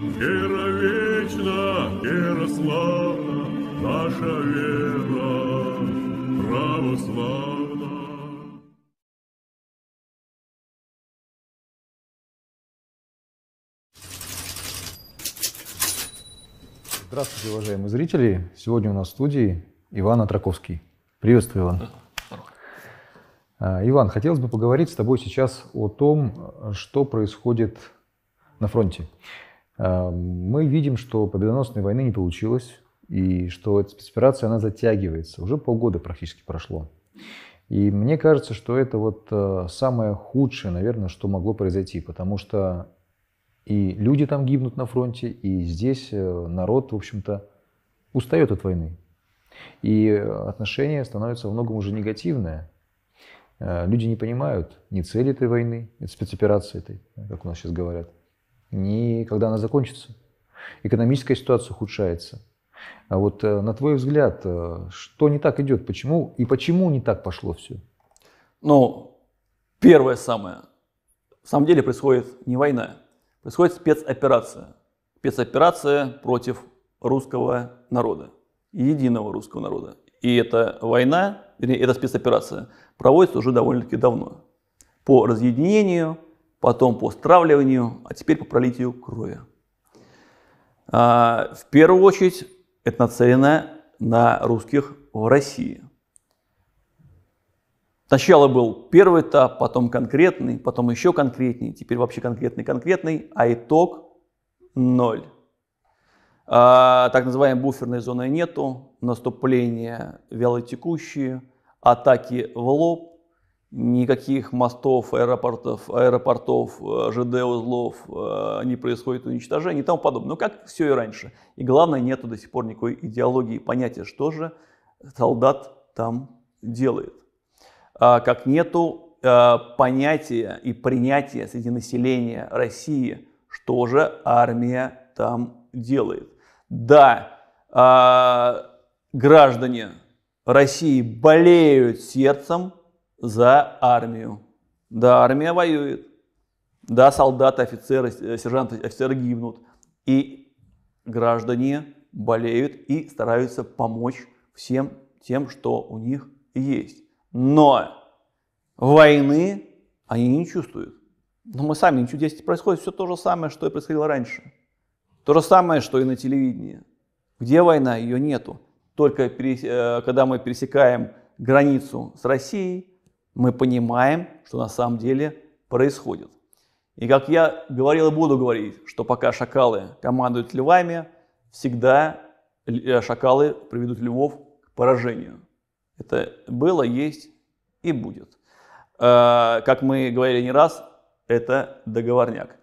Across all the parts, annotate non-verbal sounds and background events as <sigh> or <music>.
Вера вечна, вера славна, наша вера православна. Здравствуйте, уважаемые зрители. Сегодня у нас в студии Иван Атраковский. Приветствую, Иван. А, Иван, хотелось бы поговорить с тобой сейчас о том, что происходит на фронте. Эм, мы видим, что победоносной войны не получилось, и что эта спецоперация, она затягивается. Уже полгода практически прошло. И мне кажется, что это вот э, самое худшее, наверное, что могло произойти, потому что и люди там гибнут на фронте, и здесь э, народ, в общем-то, устает от войны. И отношение становится во многом уже негативное. Э, люди не понимают ни цели этой войны, спецоперации этой, как у нас сейчас говорят – ни когда она закончится. Экономическая ситуация ухудшается. А вот э, на твой взгляд, э, что не так идет? Почему и почему не так пошло все? Ну, первое самое. В самом деле происходит не война, происходит спецоперация. Спецоперация против русского народа, единого русского народа. И эта война, вернее, эта спецоперация проводится уже довольно-таки давно. По разъединению, потом по стравливанию, а теперь по пролитию крови. А, в первую очередь это нацелено на русских в России. Сначала был первый этап, потом конкретный, потом еще конкретный, теперь вообще конкретный-конкретный, а итог – ноль. А, так называемой буферной зоны нету, наступления вялотекущие, атаки в лоб, никаких мостов, аэропортов, аэропортов э, ЖД-узлов э, не происходит уничтожения и тому подобное. Ну, как все и раньше. И главное, нету до сих пор никакой идеологии понятия, что же солдат там делает. А как нету э, понятия и принятия среди населения России, что же армия там делает. Да, а, граждане России болеют сердцем, за армию. Да, армия воюет. Да, солдаты, офицеры, э, сержанты, офицеры гибнут. И граждане болеют и стараются помочь всем тем, что у них есть. Но войны они не чувствуют. Но мы сами ничего здесь происходит все то же самое, что и происходило раньше. То же самое, что и на телевидении. Где война? Ее нету. Только э, когда мы пересекаем границу с Россией, мы понимаем, что на самом деле происходит. И как я говорил и буду говорить, что пока шакалы командуют львами, всегда э, шакалы приведут львов к поражению. Это было, есть и будет. Э, как мы говорили не раз, это договорняк.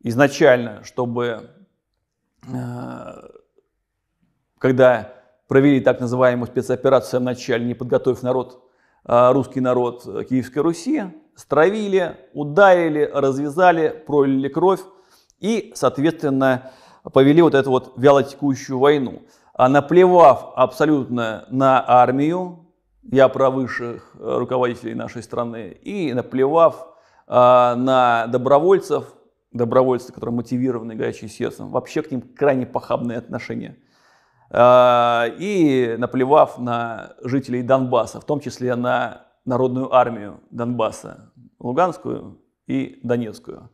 Изначально, чтобы э, когда провели так называемую спецоперацию в начале, не подготовив народ а, русский народ э, Киевской Руси, стравили, ударили, развязали, пролили кровь и, соответственно, повели вот эту вот вялотекущую войну. А наплевав абсолютно на армию, я про высших э, руководителей нашей страны, и наплевав а, на добровольцев, добровольцы, которые мотивированы горячим сердцем, вообще к ним крайне похабное отношение – Э, и наплевав на жителей Донбасса, в том числе на народную армию Донбасса, Луганскую и Донецкую,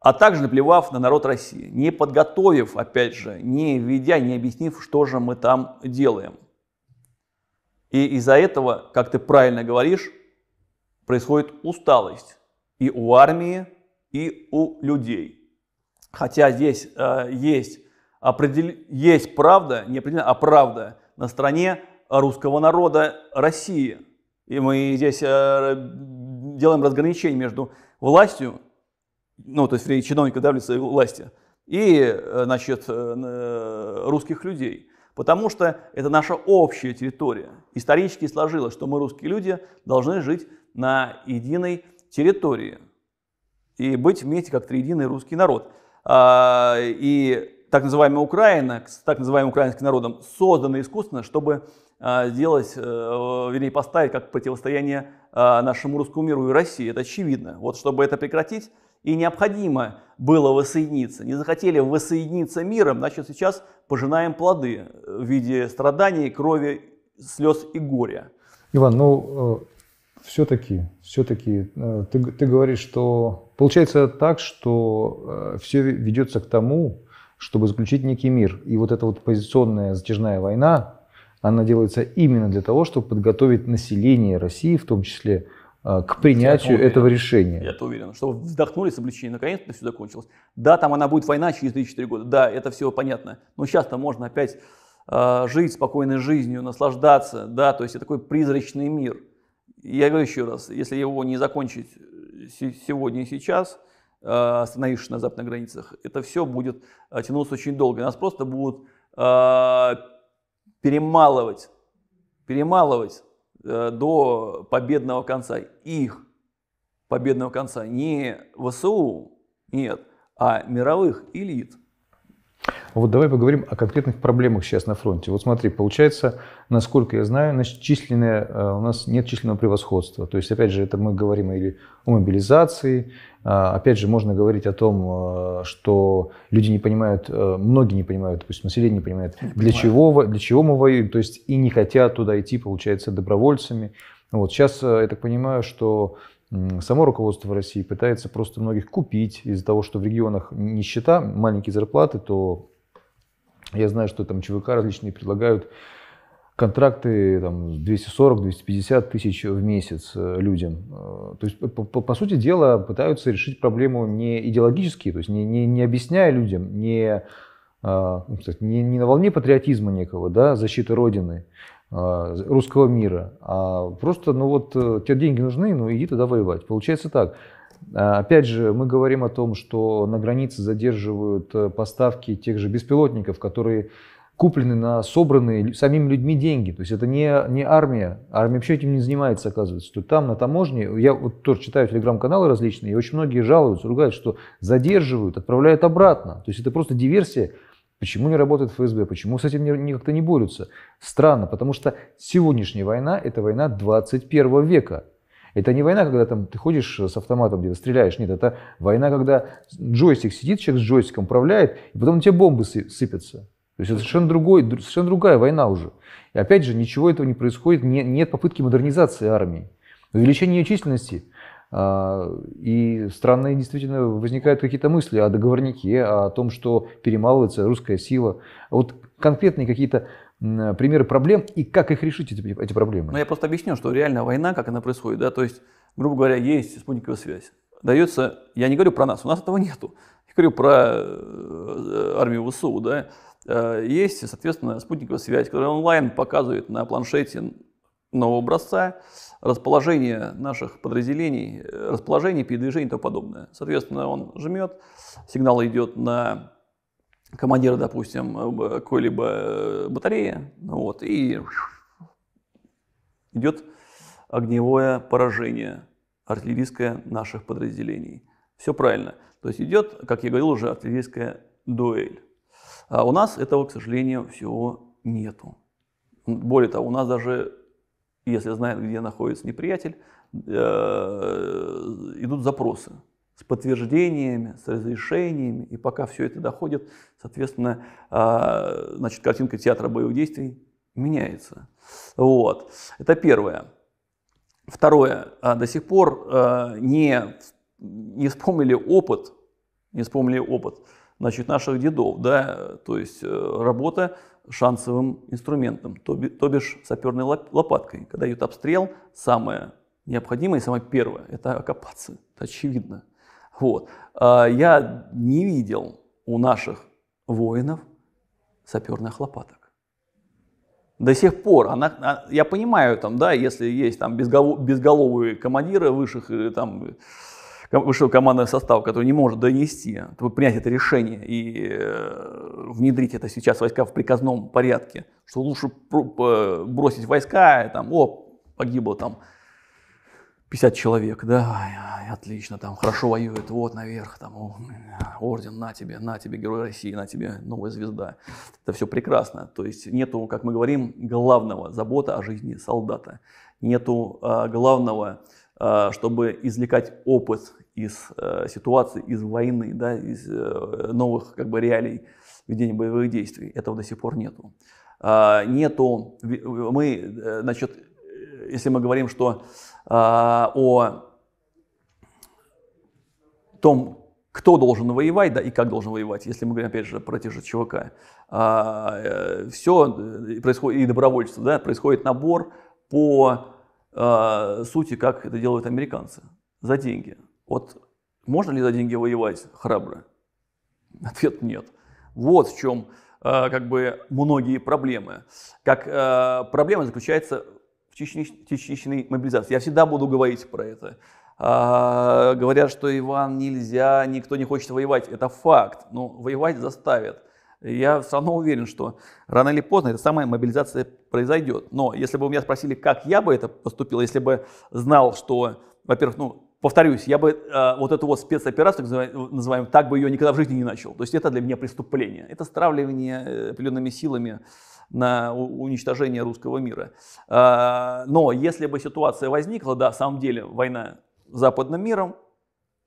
а также наплевав на народ России, не подготовив, опять же, не введя, не объяснив, что же мы там делаем. И из-за этого, как ты правильно говоришь, происходит усталость и у армии, и у людей. Хотя здесь э, есть определ... есть правда, не определенно, а правда на стороне русского народа России. И мы здесь э, делаем разграничение между властью, ну, то есть чиновников давлится власти, и, значит, э, э, русских людей. Потому что это наша общая территория. Исторически сложилось, что мы, русские люди, должны жить на единой территории и быть вместе как триединый русский народ. А, и так называемая Украина, с так называемым украинским народом, создана искусственно, чтобы а, сделать, э, вернее, поставить как противостояние а, нашему русскому миру и России. Это очевидно. Вот чтобы это прекратить, и необходимо было воссоединиться. Не захотели воссоединиться миром, значит, сейчас пожинаем плоды э, в виде страданий, крови, слез и горя. Иван, ну, э, все-таки, все-таки, ты, ты говоришь, что получается так, что все ведется к тому, чтобы заключить некий мир. И вот эта вот позиционная затяжная война, она делается именно для того, чтобы подготовить население России, в том числе а, к принятию Я этого решения. Я то уверен, что вздохнули с облегчением, наконец-то все закончилось. Да, там она будет война через 3-4 года, да, это все понятно. Но сейчас-то можно опять э, жить спокойной жизнью, наслаждаться, да, то есть это такой призрачный мир. Я говорю еще раз, если его не закончить э, сегодня и сейчас – остановившись э, на западных границах, это все будет э, тянуться очень долго. нас просто будут э, перемалывать, перемалывать до победного конца. Их победного конца. Не ВСУ, нет, а мировых элит. Вот давай поговорим о конкретных проблемах сейчас на фронте. Вот смотри, получается, насколько я знаю, численное, э, у нас нет численного превосходства. То есть, опять же, это мы говорим или о мобилизации, э, опять же, можно говорить о том, э, что люди не понимают, многие не понимают, пусть население не понимает, не для чего, для чего мы воюем, то есть и не хотят туда идти, получается, добровольцами. Вот сейчас, я так понимаю, что само руководство России пытается просто многих купить из-за того, что в регионах нищета, маленькие зарплаты, то я знаю, что там ЧВК различные предлагают контракты там 240-250 тысяч в месяц э, людям. Э, то есть, по, по, по сути дела, пытаются решить проблему не идеологически, то есть не, не, не объясняя людям, не, а, ну, не, не на волне патриотизма некого, да, защиты Родины, а, русского мира, а просто, ну вот, э, тебе деньги нужны, ну иди туда воевать. Получается так. А, опять же, мы говорим о том, что на границе задерживают э, поставки тех же беспилотников, которые куплены на собранные самими людьми деньги. То есть это не, не армия. Армия вообще этим не занимается, оказывается. То там на таможне, я вот тоже читаю телеграм-каналы различные, и очень многие жалуются, ругают, что задерживают, отправляют обратно. То есть это просто диверсия. Почему не работает ФСБ? Почему с этим не, как-то не борются? Странно, потому что сегодняшняя война – это война 21 века. Это не война, когда там ты ходишь с автоматом где-то стреляешь. Нет, это война, когда джойстик сидит, человек с джойстиком управляет, и потом тебя бомбы сыпятся. То есть это совершенно, другой, совершенно другая война уже. И опять же, ничего этого не происходит, не, нет попытки модернизации армии, увеличения ее численности. А, и странные действительно возникают какие-то мысли о договорнике, о том, что перемалывается русская сила. Вот конкретные какие-то Э, примеры проблем и как их решить, эти, эти проблемы. Ну, я просто объясню, что реальная война, как она происходит, да, то есть, грубо говоря, есть спутниковая связь. Дается, я не говорю про нас, у нас этого нету. Я говорю про э, армию ВСУ, да. Э, есть, соответственно, спутниковая связь, которая онлайн показывает на планшете нового образца расположение наших подразделений, расположение, передвижение и тому подобное. Соответственно, он жмет, сигнал идет на командира, допустим, э, какой-либо э, батареи, вот, и идет огневое поражение артиллерийское наших подразделений. Все правильно. То есть идет, как я говорил уже, артиллерийская дуэль. А у нас этого, к сожалению, всего нету. Более того, у нас даже, если знает, где находится неприятель, э, идут запросы с подтверждениями, с разрешениями, и пока все это доходит, соответственно, а, значит, картинка театра боевых действий меняется. Вот. Это первое. Второе. А, до сих пор а, не, не вспомнили опыт, не вспомнили опыт значит, наших дедов, да, то есть э, работа шансовым инструментом, то, бишь саперной лопаткой. Когда идет обстрел, самое необходимое и самое первое – это окопаться. Это очевидно. Вот. А, я не видел у наших воинов саперных лопаток. До сих пор, она, а, я понимаю, там, да, если есть там безголов, безголовые командиры высших, э, там, э, высшего командного состава, который не может донести, принять это решение и э, внедрить это сейчас войска в приказном порядке, что лучше бросить войска, там, о, погибло там 50 человек, да, отлично, там хорошо воюет, вот наверх, там орден, на тебе, на тебе, Герой России, на тебе, новая звезда. Это все прекрасно. То есть нету, как мы говорим, главного забота о жизни солдата. Нету а, главного, а, чтобы извлекать опыт из а, ситуации, из войны, да, из а, новых как бы реалий ведения боевых действий. Этого до сих пор нету. А, нету, мы, значит, э, если мы говорим, что э, о том, кто должен воевать, да, и как должен воевать, если мы говорим, опять же, про те же ЧВК, а, э, все э, происходит, и добровольство, да, происходит набор по э, сути, как это делают американцы, за деньги. Вот можно ли за деньги воевать храбро? Ответ нет. Вот в чем как бы многие проблемы. Как э, проблема заключается в частичной мобилизации. Я всегда буду говорить про это. А, говорят, что Иван нельзя, никто не хочет воевать. Это факт, но воевать заставят. Я все равно уверен, что рано или поздно эта самая мобилизация произойдет. Но если бы у меня спросили, как я бы это поступил, если бы знал, что, во-первых, ну, повторюсь, я бы э, вот эту вот спецоперацию, называем так бы ее никогда в жизни не начал. То есть это для меня преступление. Это стравливание э, определенными силами на уничтожение русского мира. А, но если бы ситуация возникла, да, в самом деле война с западным миром,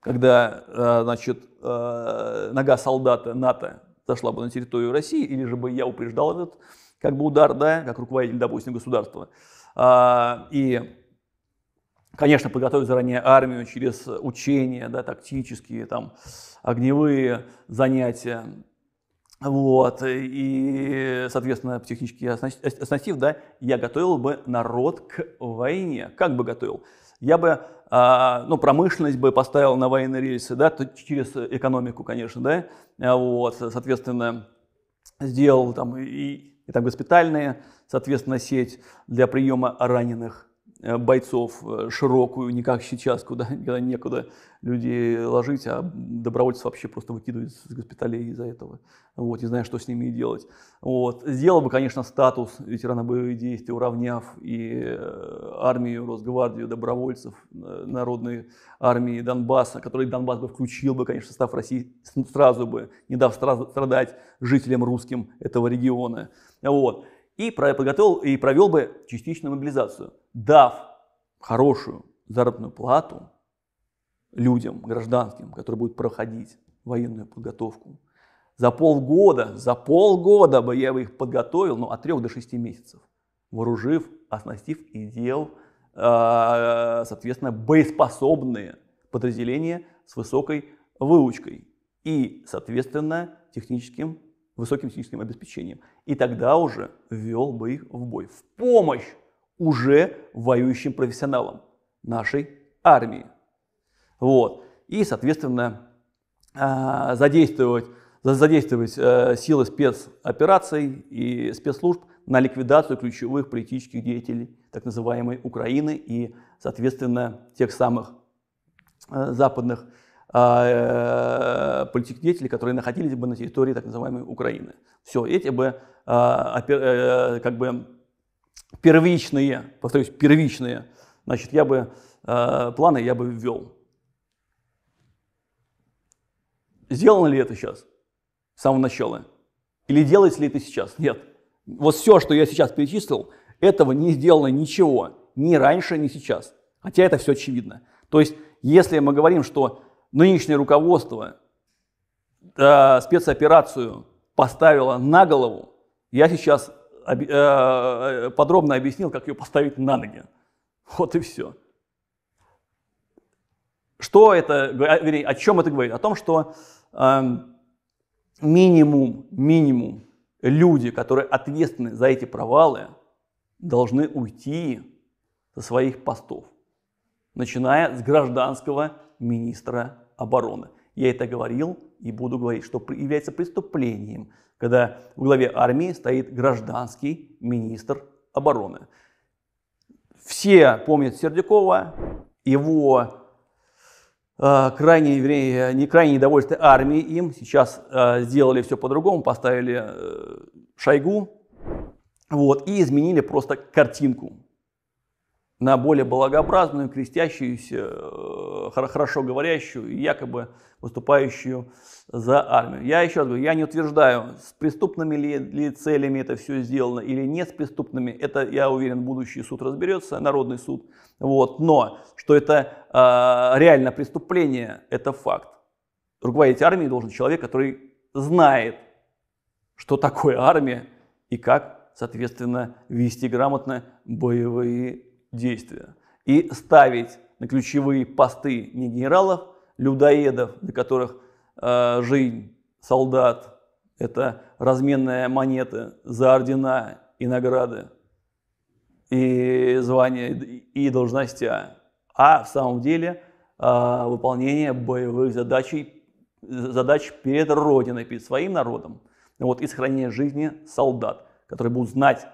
когда, а, значит, а, нога солдата НАТО зашла бы на территорию России, или же бы я упреждал этот как бы удар, да, как руководитель, допустим, государства. И, конечно, подготовить заранее армию через учения, да, тактические, там, огневые занятия, вот, и, соответственно, технически э, оснастив, да, я готовил бы народ к войне. Как бы готовил? Я бы, э, ну, промышленность бы поставил на военные рельсы, да, то через экономику, конечно, да, а вот, соответственно, сделал там и, и там госпитальные, соответственно, сеть для приема раненых, Э, бойцов э, широкую, не как сейчас, куда, <laughs> когда некуда людей ложить, а добровольцев вообще просто выкидывают из госпиталей из-за этого, вот, не зная, что с ними делать. Вот. Сделал бы, конечно, статус ветерана боевых действий, уравняв и э, армию, Росгвардию, добровольцев, народные армии Донбасса, который Донбасс бы включил бы, конечно, состав России сразу бы, не дав страдать жителям русским этого региона. Вот и подготовил и провел бы частичную мобилизацию, дав хорошую заработную плату людям, гражданским, которые будут проходить военную подготовку. За полгода, за полгода бы я бы их подготовил, ну, от трех до шести месяцев, вооружив, оснастив и дел, а, соответственно, боеспособные подразделения с высокой выучкой и, соответственно, техническим высоким техническим обеспечением. И тогда уже ввел бы их в бой. В помощь уже воюющим профессионалам нашей армии. Вот. И, соответственно, а, задействовать, задействовать э, силы спецопераций и спецслужб на ликвидацию ключевых политических деятелей так называемой Украины и, соответственно, тех самых э, западных а, э, политических деятелей, которые находились бы на территории так называемой Украины. Все, эти бы а, э, как бы первичные, повторюсь, первичные, значит, я бы а, планы я бы ввел. Сделано ли это сейчас, с самого начала? Или делается ли это сейчас? Нет. Вот все, что я сейчас перечислил, этого не сделано ничего, ни раньше, ни сейчас. Хотя это все очевидно. То есть, если мы говорим, что нынешнее руководство э, спецоперацию поставило на голову, я сейчас об, э, э, подробно объяснил, как ее поставить на ноги. Вот и все. Что это, вернее, о чем это говорит? О том, что э, минимум, минимум люди, которые ответственны за эти провалы, должны уйти со своих постов, начиная с гражданского министра обороны. Я это говорил и буду говорить, что является преступлением, когда в главе армии стоит гражданский министр обороны. Все помнят Сердюкова, его э, крайне, не крайне недовольство армии им. Сейчас э, сделали все по-другому, поставили э, Шойгу вот, и изменили просто картинку на более благообразную, крестящуюся, э, хорошо говорящую и якобы выступающую за армию. Я еще раз говорю, я не утверждаю, с преступными ли, ли целями это все сделано или не с преступными. Это, я уверен, будущий суд разберется, народный суд. Вот. Но что это э, реально преступление, это факт. Руководить армией должен человек, который знает, что такое армия и как, соответственно, вести грамотно боевые действия. И ставить на ключевые посты не генералов, людоедов, для которых э, жизнь солдат – это разменная монета за ордена и награды, и звания, и должностя, а в самом деле э, выполнение боевых задач, задач перед Родиной, перед своим народом, вот, и сохранение жизни солдат, которые будут знать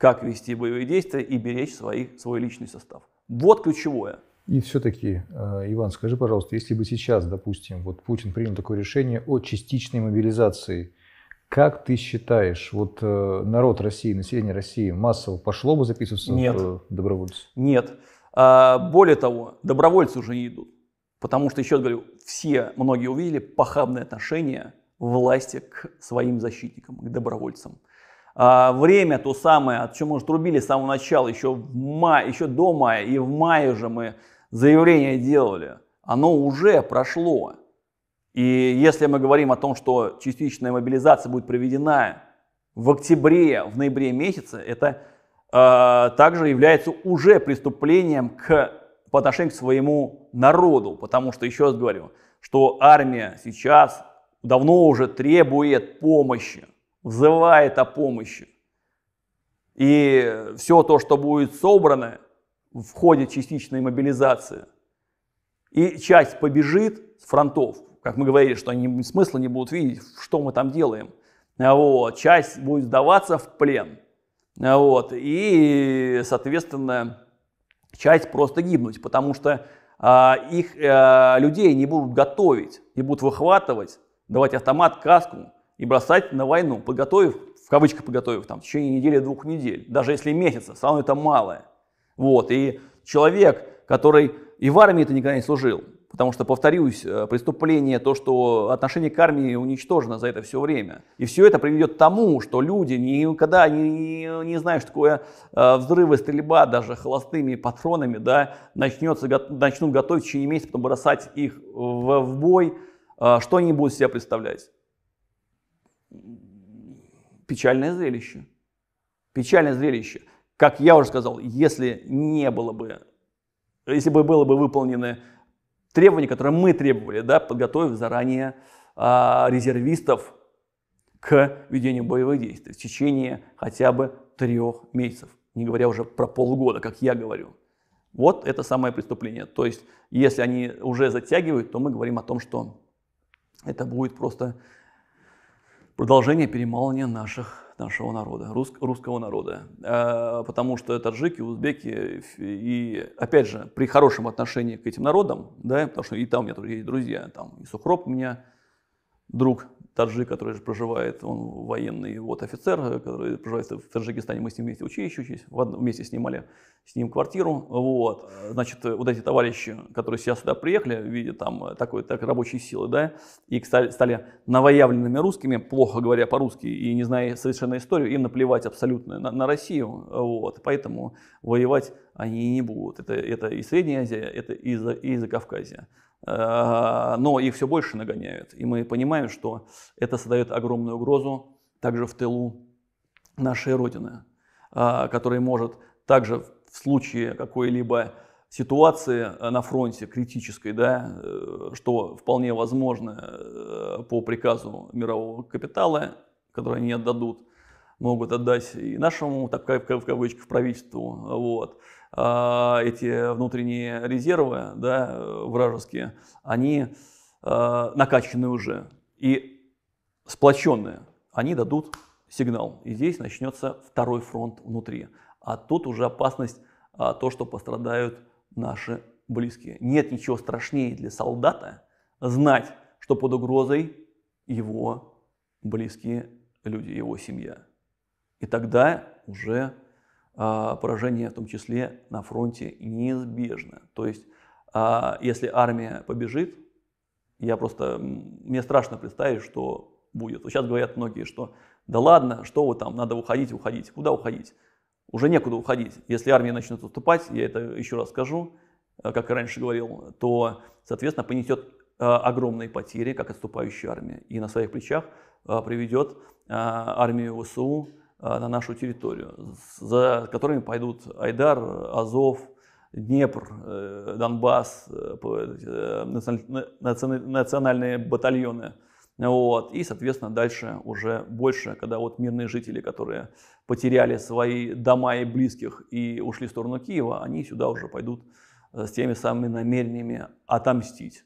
как вести боевые действия и беречь свои, свой личный состав. Вот ключевое. И все-таки, э, Иван, скажи, пожалуйста, если бы сейчас, допустим, вот Путин принял такое решение о частичной мобилизации, как ты считаешь, вот э, народ России, население России массово пошло бы записываться Нет. в э, добровольцы? Нет. А, более того, добровольцы уже не идут. Потому что, еще раз говорю, все, многие увидели похабное отношение власти к своим защитникам, к добровольцам. А, время то самое, о чем мы уже трубили с самого начала, еще, в мае, еще до мая, и в мае же мы заявление делали, оно уже прошло. И если мы говорим о том, что частичная мобилизация будет проведена в октябре, в ноябре месяце, это э, также является уже преступлением к, по отношению к своему народу. Потому что, еще раз говорю, что армия сейчас давно уже требует помощи взывает о помощи. И все то, что будет собрано в ходе частичной мобилизации, и часть побежит с фронтов, как мы говорили, что они смысла не будут видеть, что мы там делаем. Вот. Часть будет сдаваться в плен. Вот. И, соответственно, часть просто гибнуть, потому что а, их а, людей не будут готовить, не будут выхватывать, давать автомат, каску, и бросать на войну, подготовив, в кавычках подготовив, там, в течение недели-двух недель, даже если месяца, все это малое. Вот, и человек, который и в армии это никогда не служил, потому что, повторюсь, э, преступление, то, что отношение к армии уничтожено за это все время. И все это приведет к тому, что люди никогда не, не, не знают, что такое э, взрывы, стрельба даже холостыми патронами, да, начнется, начнут готовить в течение месяца, потом бросать их в, в бой, э, что они будут себя представлять печальное зрелище. Печальное зрелище. Как я уже сказал, если не было бы, если бы было бы выполнены требования, которые мы требовали, да, подготовив заранее а, резервистов к ведению боевых действий в течение хотя бы трех месяцев, не говоря уже про полгода, как я говорю. Вот это самое преступление. То есть, если они уже затягивают, то мы говорим о том, что это будет просто продолжение перемалывания наших, нашего народа, рус, русского народа. Э, потому что таджики, узбеки, и опять же, при хорошем отношении к этим народам, да, потому что и там у меня тоже есть друзья, там и Сухроб у меня друг таджи, который же проживает, он военный вот офицер, который проживает в Таджикистане, мы с ним вместе учились, учились вместе снимали с ним квартиру, вот, значит, вот эти товарищи, которые сейчас сюда приехали в виде там такой так рабочей силы, да, и стали, стали новоявленными русскими, плохо говоря по-русски и не зная совершенно историю, им наплевать абсолютно на, на Россию, вот, поэтому воевать они не будут, это, это и Средняя Азия, это и, за, и Закавказье. Э, но их все больше нагоняют. И мы понимаем, что это создает огромную угрозу также в тылу нашей Родины, э, которая может также в случае какой-либо ситуации э, на фронте критической, да, что вполне возможно по приказу мирового капитала, который они отдадут, могут отдать и нашему, так как в кавычках, правительству, вот, а, эти внутренние резервы да, вражеские, они а, накачаны уже и сплоченные, они дадут сигнал. И здесь начнется второй фронт внутри. А тут уже опасность а, то, что пострадают наши близкие. Нет ничего страшнее для солдата знать, что под угрозой его близкие люди, его семья. И тогда уже а, поражение в том числе на фронте неизбежно. То есть, а, если армия побежит, я просто, мне страшно представить, что будет. сейчас говорят многие, что да ладно, что вы там, надо уходить, уходить. Куда уходить? Уже некуда уходить. Если армия начнет уступать, я это еще раз скажу, э, как и раньше говорил, то, соответственно, понесет э, огромные потери, как отступающая армия, и на своих плечах э, приведет армию ВСУ а, на нашу территорию, за которыми пойдут Айдар, Азов, Днепр, э, Донбасс, э, э, национальные батальоны. Вот. И, соответственно, дальше уже больше, когда вот мирные жители, которые потеряли свои дома и близких и ушли в сторону Киева, они сюда уже пойдут с теми самыми намерениями отомстить.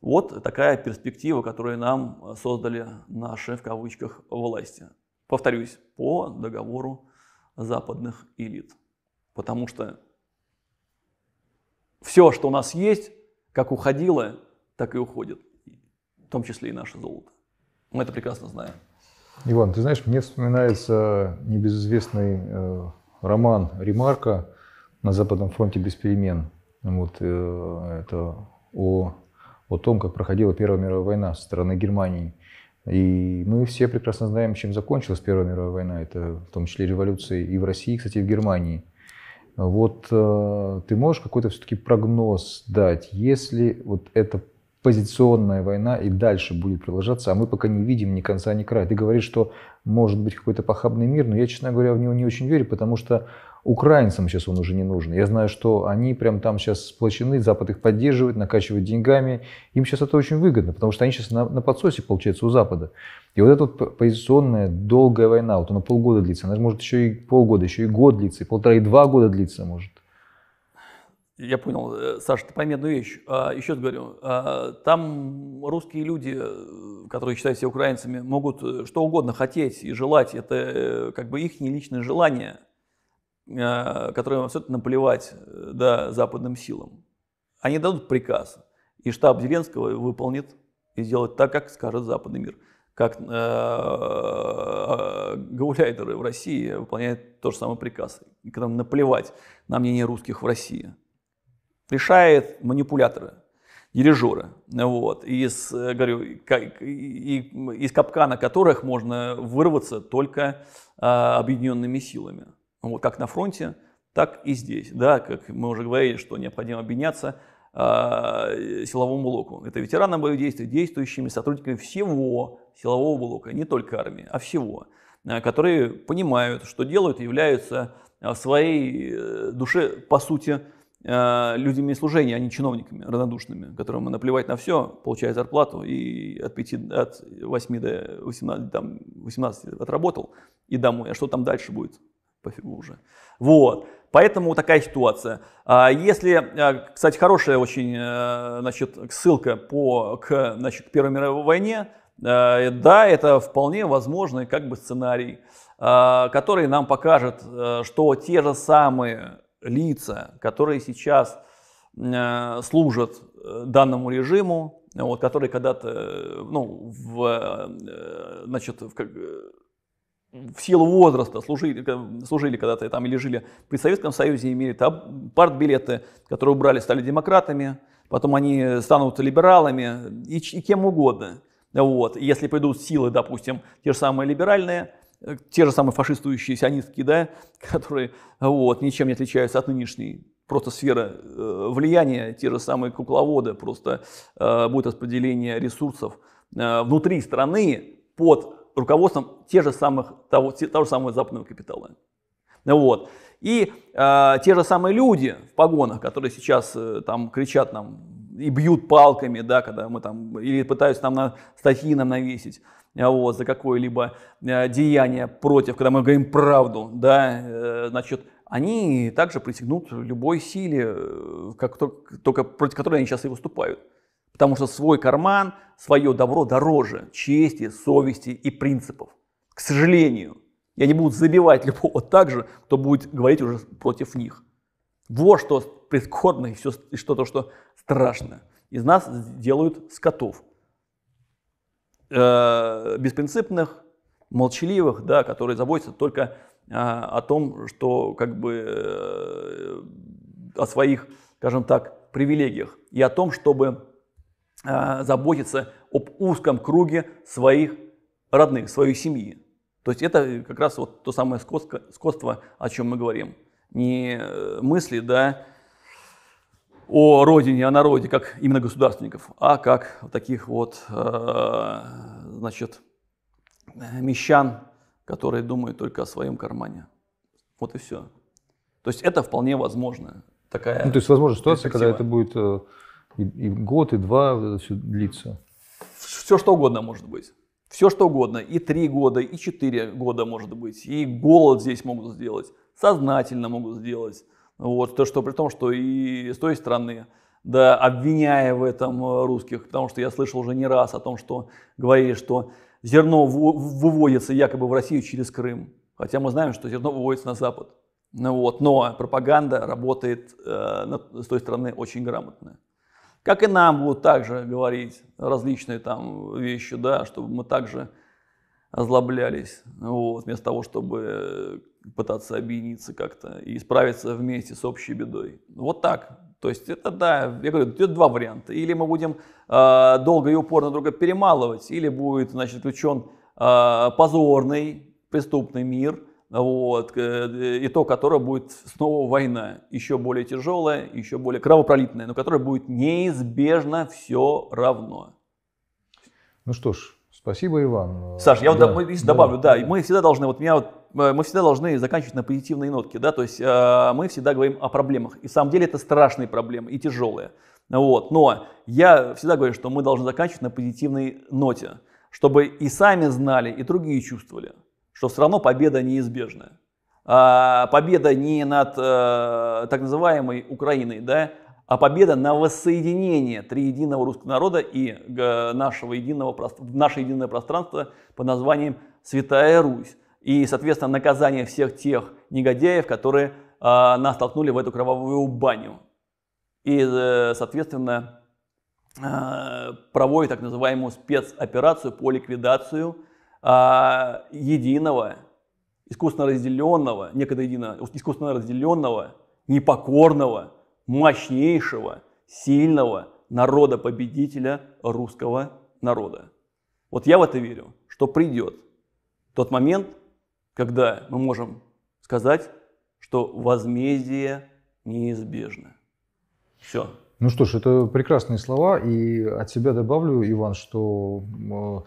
Вот такая перспектива, которую нам создали наши, в кавычках, власти повторюсь, по договору западных элит. Потому что все, что у нас есть, как уходило, так и уходит, в том числе и наше золото. Мы это прекрасно знаем. Иван, ты знаешь, мне вспоминается небезызвестный э, роман Ремарка «На Западном фронте без перемен». Вот, э, это о, о том, как проходила Первая мировая война со стороны Германии. И мы все прекрасно знаем, чем закончилась Первая мировая война. Это в том числе революции и в России, кстати, и в Германии. Вот э, ты можешь какой-то все-таки прогноз дать, если вот это позиционная война и дальше будет продолжаться, а мы пока не видим ни конца, ни края. Ты говоришь, что может быть какой-то похабный мир, но я, честно говоря, в него не очень верю, потому что украинцам сейчас он уже не нужен. Я знаю, что они прям там сейчас сплочены, Запад их поддерживает, накачивает деньгами. Им сейчас это очень выгодно, потому что они сейчас на, на подсосе, получается, у Запада. И вот эта вот позиционная долгая война, вот она полгода длится, она может еще и полгода, еще и год длится, и полтора, и два года длится может. Я понял. Э, Саша, ты пойми одну вещь. А, еще раз говорю, а, там русские люди, э, которые считают себя украинцами, могут э, что угодно хотеть и желать. Это как бы их личное желание, а, которое абсолютно наплевать да, западным силам. Они дадут приказ, и штаб Зеленского выполнит и сделает так, как скажет западный мир. Как э, в России выполняют тот же самый приказ, и которым наплевать на мнение русских в России решает манипуляторы, дирижеры. Вот. Из, э, говорю, из капкана которых можно вырваться только а, объединенными силами. Вот, как на фронте, так и здесь. Да, как мы уже говорили, что необходимо объединяться а, силовому блоку. Это ветераны боевых действий, действующими сотрудниками всего силового блока, не только армии, а всего, а, которые понимают, что делают, являются в своей э, душе, по сути, Э, людьми служения, а не чиновниками равнодушными, которым наплевать на все, получая зарплату и от, 5, от 8 до 18, там, 18 отработал и домой. А что там дальше будет? Пофигу уже. Вот. Поэтому такая ситуация. А если, э, кстати, хорошая очень э, значит, ссылка по, к значит, к Первой мировой войне, да, это вполне возможный как бы сценарий, который нам покажет, что те же самые лица, которые сейчас э, служат э, данному режиму, вот, которые когда-то э, ну, в, значит, в, в силу возраста служили, служили когда-то там или жили при Советском Союзе, имели там партбилеты, которые убрали, стали демократами, потом они станут либералами и, и кем угодно. Вот. Если придут силы, допустим, те же самые либеральные – Э, те же самые фашистующие сионистки да, <laughs> которые вот, ничем не отличаются от нынешней просто сфера э, влияния, те же самые кукловоды, просто э, будет распределение ресурсов э, внутри страны под руководством тех же самых, того, те, того же самого западного капитала. Вот. И э, те же самые люди в погонах, которые сейчас э, там кричат нам и бьют палками, да, когда мы там, или пытаются там на статьи нам навесить, Э, вот, за какое-либо э, деяние против, когда мы говорим правду, да, э, значит, они также присягнут любой силе, как только, только против которой они сейчас и выступают. Потому что свой карман, свое добро дороже чести, совести и принципов. К сожалению. И они будут забивать любого так же, кто будет говорить уже против них. Вот что прискорбно и, все, и что то, что страшно. Из нас делают скотов э, беспринципных, молчаливых, да, которые заботятся только э, о том, что как бы э, о своих, скажем так, привилегиях и о том, чтобы э, заботиться об узком круге своих родных, своей семьи. То есть это как раз вот то самое скотство, скотство о чем мы говорим. Не э, мысли, да, о родине, о народе, как именно государственников, а как таких вот, э, значит, мещан, которые думают только о своем кармане. Вот и все. То есть это вполне возможно. Такая ну, то есть возможна ситуация, когда это будет э, и, и год, и два все длится. Все что угодно может быть. Все что угодно. И три года, и четыре года может быть. И голод здесь могут сделать. Сознательно могут сделать вот, то, что при том, что и с той стороны, да, обвиняя в этом э, русских, потому что я слышал уже не раз о том, что говорили, что зерно выводится якобы в Россию через Крым, хотя мы знаем, что зерно выводится на Запад. Ну вот, но пропаганда работает э, с той стороны очень грамотно. Как и нам будут также говорить различные там вещи, да, чтобы мы также озлоблялись, вот, вместо того, чтобы пытаться объединиться как-то и справиться вместе с общей бедой. Вот так. То есть это, да, я говорю, это два варианта. Или мы будем э, долго и упорно друга перемалывать, или будет, значит, включен э, позорный преступный мир, вот, э, итог которого будет снова война, еще более тяжелая, еще более кровопролитная, но которая будет неизбежно все равно. Ну что ж, спасибо, Иван. Саш, я вот, если да, добавлю, да, да, мы всегда должны, вот меня вот Э, мы всегда должны заканчивать на позитивной нотке, да, то есть э, мы всегда говорим о проблемах, и в самом деле это страшные проблемы и тяжелые, вот, но я всегда говорю, что мы должны заканчивать на позитивной ноте, чтобы и сами знали, и другие чувствовали, что все равно победа неизбежная, А победа не над э, так называемой Украиной, да, а победа на воссоединение триединого русского народа и э, нашего единого, наше единое пространство под названием Святая Русь и, соответственно, наказание всех тех негодяев, которые э, нас толкнули в эту кровавую баню. И, э, соответственно, э, а, проводит так называемую спецоперацию по ликвидацию э, единого, искусственно разделенного, некогда единого, искусственно разделенного, непокорного, мощнейшего, сильного народа-победителя русского народа. Вот я в это верю, что придет тот момент, когда мы можем сказать, что возмездие неизбежно. Все. Ну что ж, это прекрасные слова, и от себя добавлю, Иван, что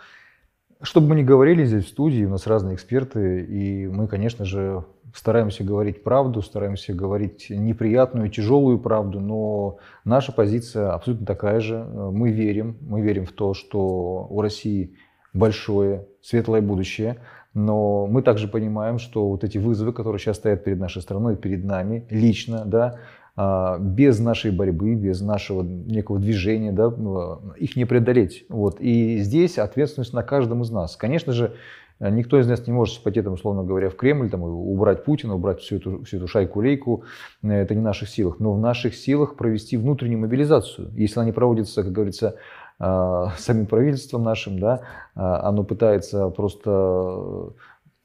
э, что бы мы ни говорили здесь в студии, у нас разные эксперты, и мы, конечно же, стараемся говорить правду, стараемся говорить неприятную, тяжелую правду, но наша позиция абсолютно такая же. Мы верим, мы верим в то, что у России большое, светлое будущее – но мы также понимаем, что вот эти вызовы, которые сейчас стоят перед нашей страной, перед нами лично, да, а, без нашей борьбы, без нашего некого движения, да, ну, их не преодолеть. Вот. И здесь ответственность на каждом из нас. Конечно же, Никто из нас не может спать, там, условно говоря, в Кремль, там, убрать Путина, убрать всю эту, всю эту шайку-лейку. Это не в наших силах. Но в наших силах провести внутреннюю мобилизацию. Если она не проводится, как говорится, а, самим правительством нашим, да, а, оно пытается просто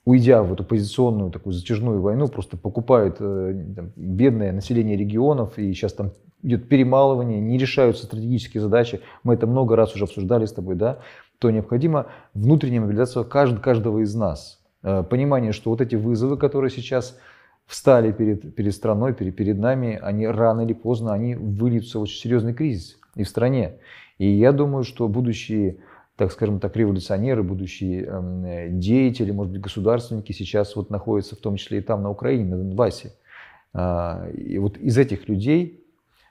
уйдя в эту позиционную такую затяжную войну, просто покупают э, там, бедное население регионов, и сейчас там идет перемалывание, не решаются стратегические задачи. Мы это много раз уже обсуждали с тобой, да, то необходимо внутренняя мобилизация кажд, каждого из нас. Э, понимание, что вот эти вызовы, которые сейчас встали перед, перед страной, перед, перед нами, они рано или поздно, они выльются в очень серьезный кризис и в стране. И я думаю, что будущие так скажем так, революционеры, будущие эм, деятели, может быть, государственники сейчас вот находятся в том числе и там, на Украине, на Донбассе. А, и вот из этих людей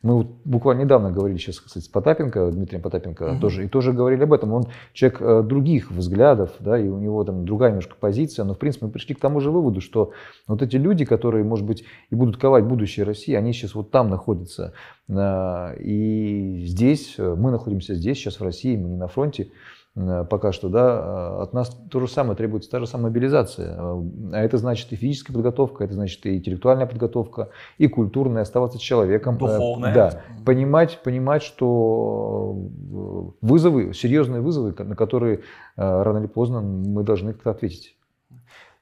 мы вот буквально недавно говорили сейчас, кстати, с Потапенко, Дмитрием Потапенко угу. тоже, и тоже говорили об этом. Он человек э, других взглядов, да, и у него там другая немножко позиция, но, в принципе, мы пришли к тому же выводу, что вот эти люди, которые, может быть, и будут ковать будущее России, они сейчас вот там находятся. Э, и здесь, э, мы находимся здесь, сейчас в России, мы не на фронте. Э, пока что, да, э, от нас то же самое требуется та же самая мобилизация. Э, а это значит и физическая подготовка, это значит и интеллектуальная подготовка, и культурная, оставаться человеком. Духовная. Да, понимать, понимать, что вызовы, серьезные вызовы, на которые рано или поздно мы должны как-то ответить.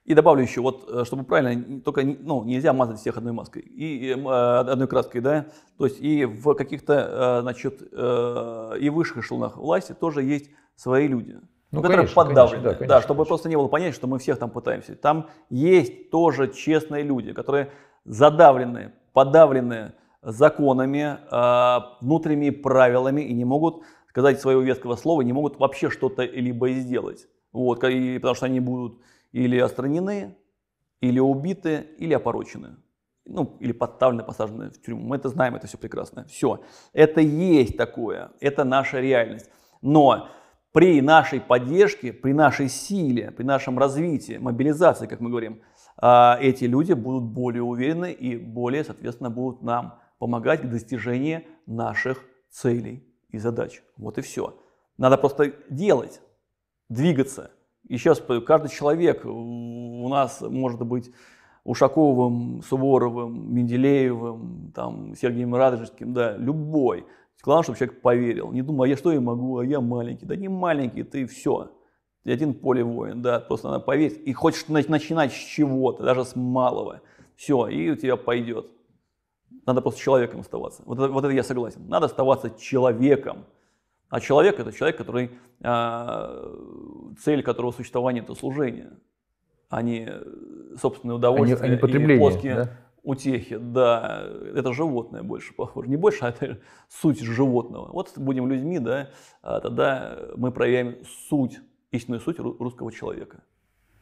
И добавлю еще, вот, э, чтобы правильно, только ну, нельзя мазать всех одной маской, и, э, одной краской, да, то есть и в каких-то, э, значит, и высших эшелонах власти тоже есть свои люди, ну, которые конечно, конечно, да, конечно, да, чтобы конечно. просто не было понятия, что мы всех там пытаемся. Там есть тоже честные люди, которые задавлены, подавлены законами, внутренними правилами и не могут сказать своего веского слова, не могут вообще что-то либо сделать, вот, и, потому что они будут или отстранены, или убиты, или опорочены. Ну, или подставлены, посажены в тюрьму. Мы это знаем, это все прекрасно. Все. Это есть такое. Это наша реальность. Но при нашей поддержке, при нашей силе, при нашем развитии, мобилизации, как мы говорим, а, эти люди будут более уверены и более, соответственно, будут нам помогать к достижению наших целей и задач. Вот и все. Надо просто делать, двигаться – и сейчас каждый человек э, у нас может быть Ушаковым, Суворовым, Менделеевым, там, Сергеем Радожским, да, любой. Главное, чтобы человек поверил. Не думал, а я что я могу, а я маленький. Да не маленький, ты все. Ты один поле воин, да, просто надо поверить. И хочешь начинать с чего-то, даже с малого. Все, и у тебя пойдет. Надо просто человеком оставаться. Вот это, вот это я согласен. Надо оставаться человеком. А человек – это человек, который, а, цель которого существования – это служение, а не э, собственное удовольствие а не, а не потребление, или плоские да? утехи. Да, это животное больше похоже. Не больше, <laughs> а это суть животного. Вот будем людьми, да, а тогда мы проявим суть, истинную суть русского человека.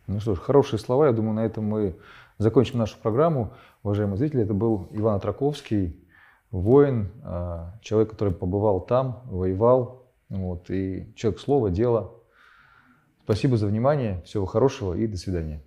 Ну что ж, хорошие слова. Я думаю, на этом мы закончим нашу программу. Уважаемые зрители, это был Иван Атраковский, воин, а, человек, который побывал там, воевал, вот, и человек слово, дело. Спасибо за внимание, всего хорошего и до свидания.